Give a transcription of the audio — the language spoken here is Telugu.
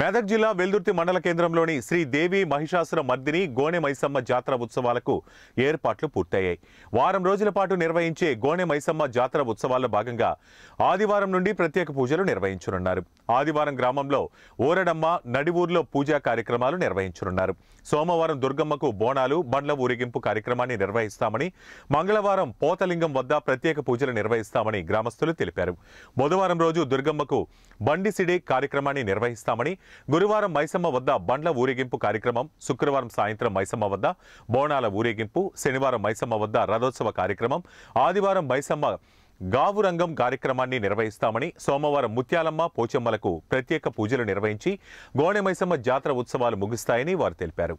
మెదక్ జిల్లా వెల్దుర్తి మండల కేంద్రంలోని శ్రీదేవి మహిషాసుర మర్దిని గోనె మైసమ్మ జాతర ఉత్సవాలకు ఏర్పాట్లు పూర్తయ్యాయి వారం రోజుల పాటు నిర్వహించే గోనె మైసమ్మ జాతర ఉత్సవాల్లో భాగంగా ఆదివారం నుండి ప్రత్యేక పూజలు నిర్వహించనున్నారు ఆదివారం గ్రామంలో ఓరడమ్మ నడివూరులో పూజా కార్యక్రమాలు నిర్వహించనున్నారు సోమవారం దుర్గమ్మకు బోనాలు బండ్ల ఊరేగింపు కార్యక్రమాన్ని నిర్వహిస్తామని మంగళవారం పోతలింగం వద్ద ప్రత్యేక పూజలు నిర్వహిస్తామని గ్రామస్తులు తెలిపారు బుధవారం రోజు దుర్గమ్మకు బండిసిడి కార్యక్రమాన్ని నిర్వహిస్తామని గురువారం మైసమ్మ వద్ద బండ్ల ఊరేగింపు కార్యక్రమం శుక్రవారం సాయంత్రం మైసమ్మ వద్ద బోనాల ఊరేగింపు శనివారం మైసమ్మ వద్ద రథోత్సవ కార్యక్రమం ఆదివారం మైసమ్మ గావురంగం కార్యక్రమాన్ని నిర్వహిస్తామని సోమవారం ముత్యాలమ్మ పోచమ్మలకు ప్రత్యేక పూజలు నిర్వహించి గోనెమైసమ్మ జాతర ఉత్సవాలు ముగుస్తాయని వారు తెలిపారు